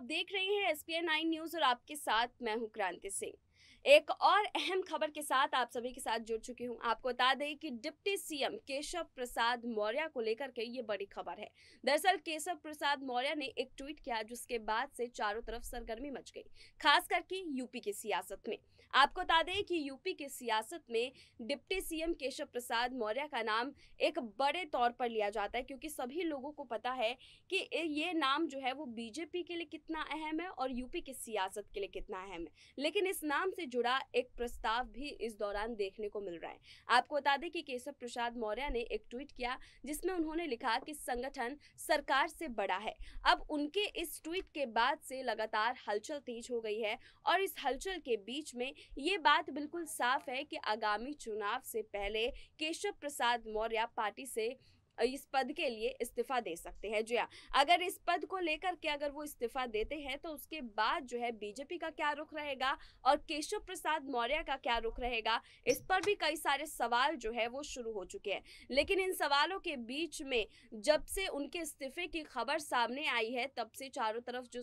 आप देख रहे हैं एस पी न्यूज और आपके साथ मैं हूँ क्रांति सिंह एक और अहम खबर के साथ आप सभी के साथ जुड़ चुकी हूं आपको बता दें कि डिप्टी सीएम केशव प्रसाद मौर्य को लेकर के ये बड़ी खबर है दरअसल केशव प्रसाद मौर्य ने एक ट्वीट किया जिसके बाद से चारों तरफ सरगर्मी मच गई खास करके यूपी की सियासत में आपको बता दें कि यूपी की सियासत में डिप्टी सीएम केशव प्रसाद मौर्य का नाम एक बड़े तौर पर लिया जाता है क्योंकि सभी लोगों को पता है कि ये नाम जो है वो बीजेपी के लिए कितना अहम है और यूपी की सियासत के लिए कितना अहम है लेकिन इस नाम से जुड़ा एक प्रस्ताव भी इस दौरान देखने को मिल रहा है आपको बता दें कि केशव प्रसाद मौर्य ने एक ट्वीट किया जिसमें उन्होंने लिखा कि संगठन सरकार से बड़ा है अब उनके इस ट्वीट के बाद से लगातार हलचल तेज हो गई है और इस हलचल के बीच में ये बात बिल्कुल साफ है कि आगामी चुनाव से पहले केशव प्रसाद मौर्य पार्टी से इस पद के लिए इस्तीफा दे सकते हैं जी हाँ अगर इस पद को लेकर के अगर वो इस्तीफा देते हैं तो उसके बाद जो है बीजेपी का क्या रुख रहेगा और केशव प्रसाद मौर्य का क्या रुख रहेगा इस पर भी कई सारे सवाल जो है वो शुरू हो चुके हैं लेकिन इन सवालों के बीच में जब से उनके इस्तीफे की खबर सामने आई है तब से चारों तरफ जो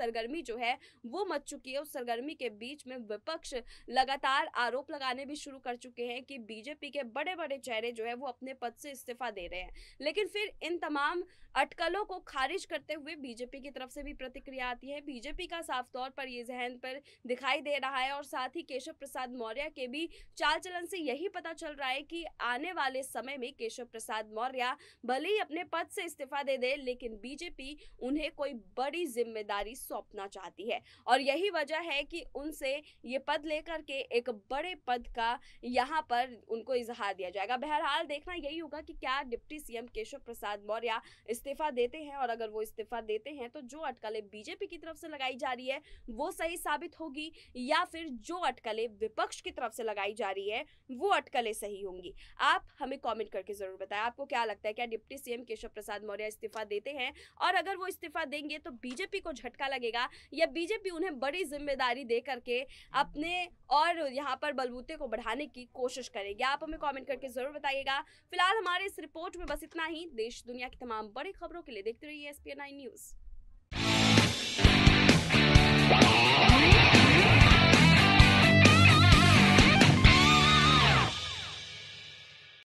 सरगर्मी जो है वो मच चुकी है उस सरगर्मी के बीच में विपक्ष लगातार आरोप लगाने भी शुरू कर चुके हैं कि बीजेपी के बड़े बड़े चेहरे जो है वो अपने पद से इस्तीफा दे रहे हैं है लेकिन फिर इन तमाम अटकलों को खारिज करते हुए बीजेपी की तरफ से भी प्रतिक्रिया आती है बीजेपी का साफ तौर पर ये जहन पर दिखाई दे रहा है और साथ ही केशव प्रसाद मौर्य के भी चाल चलन से यही पता चल रहा है कि आने वाले समय में केशव प्रसाद मौर्य भले ही अपने पद से इस्तीफा दे दे लेकिन बीजेपी उन्हें कोई बड़ी जिम्मेदारी सौंपना चाहती है और यही वजह है कि उनसे ये पद लेकर के एक बड़े पद का यहाँ पर उनको इजहार दिया जाएगा बहरहाल देखना यही होगा कि क्या डिप्टी सीएम केशव प्रसाद मौर्य इस्तीफा देते हैं और अगर वो इस्तीफा देते हैं तो जो अटकलें बीजेपी की तरफ से लगाई जा रही है वो सही साबित होगी या फिर जो अटकलें विपक्ष की तरफ से लगाई जा रही है वो अटकलें सही होंगी आप हमें कॉमेंट करके जरूर बताएं आपको क्या लगता है क्या डिप्टी सीएम केशव प्रसाद मौर्य इस्तीफा देते हैं और अगर वो इस्तीफा देंगे तो बीजेपी को झटका लगेगा या बीजेपी उन्हें बड़ी जिम्मेदारी दे करके अपने और यहाँ पर बलबूते को बढ़ाने की कोशिश करेगी आप हमें कॉमेंट करके जरूर बताइएगा फिलहाल हमारे इस रिपोर्ट में बस इतना ही देश दुनिया की तमाम बड़ी खबरों के लिए देखते रहिए एस न्यूज